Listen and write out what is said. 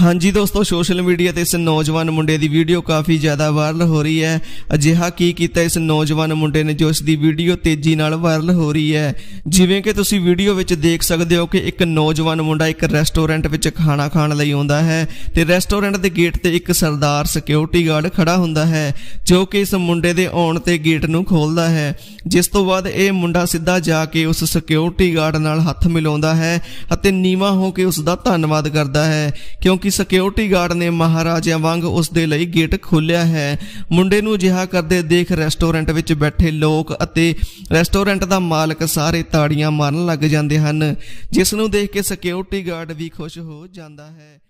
ਹਾਂਜੀ ਦੋਸਤੋ social media ਤੇ ਇਸ ਨੌਜਵਾਨ ਮੁੰਡੇ ਦੀ ਵੀਡੀਓ ਕਾਫੀ ਜ਼ਿਆਦਾ ਵਾਇਰਲ ਹੋ ਰਹੀ ਹੈ ਅਜਿਹਾ ਕੀ ਕੀਤਾ ਇਸ ਨੌਜਵਾਨ ਮੁੰਡੇ ਨੇ ਜੋ ਇਸ ਦੀ ਵੀਡੀਓ ਤੇਜ਼ੀ ਨਾਲ ਵਾਇਰਲ ਹੋ ਰਹੀ ਹੈ ਜਿਵੇਂ ਕਿ ਤੁਸੀਂ ਵੀਡੀਓ ਵਿੱਚ ਦੇਖ ਸਕਦੇ ਹੋ ਕਿ ਇੱਕ ਨੌਜਵਾਨ ਮੁੰਡਾ ਇੱਕ ਰੈਸਟੋਰੈਂਟ ਵਿੱਚ ਖਾਣਾ ਖਾਣ ਲਈ ਆਉਂਦਾ ਹੈ ਤੇ ਰੈਸਟੋਰੈਂਟ ਦੇ ਗੇਟ ਤੇ ਇੱਕ ਸਰਦਾਰ ਸਿਕਿਉਰਿਟੀ ਗਾਰਡ ਖੜਾ ਹੁੰਦਾ ਹੈ ਜੋ ਕਿ ਇਸ ਮੁੰਡੇ ਦੇ ਆਉਣ ਤੇ ਗੇਟ ਨੂੰ ਖੋਲਦਾ ਹੈ ਜਿਸ ਤੋਂ ਬਾਅਦ ਇਹ ਮੁੰਡਾ ਸਿੱਧਾ ਜਾ ਕੇ ਉਸ ਸਿਕਿਉਰਿਟੀ ਗਾਰਡ ਨਾਲ ਹੱਥ ਮਿਲਾਉਂਦਾ ਹੈ ਅਤੇ ਨੀਵਾ ਹੋ ਕੇ ਉਸ ਦਾ ਧੰਨਵਾਦ ਕਰਦਾ ਹੈ ਕਿਉਂਕਿ ਕਿਉਂਕਿ ਸਿਕਿਉਰਿਟੀ ਗਾਰਡ ਨੇ ਮਹਾਰਾਜਿਆਂ ਵਾਂਗ ਉਸ ਦੇ ਲਈ ਗੇਟ ਖੋਲ੍ਹਿਆ ਹੈ ਮੁੰਡੇ ਨੂੰ ਜਿਹਾ ਕਰਦੇ ਦੇਖ ਰੈਸਟੋਰੈਂਟ ਵਿੱਚ ਬੈਠੇ ਲੋਕ ਅਤੇ ਰੈਸਟੋਰੈਂਟ ਦਾ ਮਾਲਕ ਸਾਰੇ ਤਾੜੀਆਂ ਮਾਰਨ ਲੱਗ ਜਾਂਦੇ ਹਨ ਜਿਸ ਨੂੰ ਦੇਖ ਕੇ ਸਿਕਿਉਰਿਟੀ ਗਾਰਡ ਵੀ ਖੁਸ਼ ਹੋ ਜਾਂਦਾ ਹੈ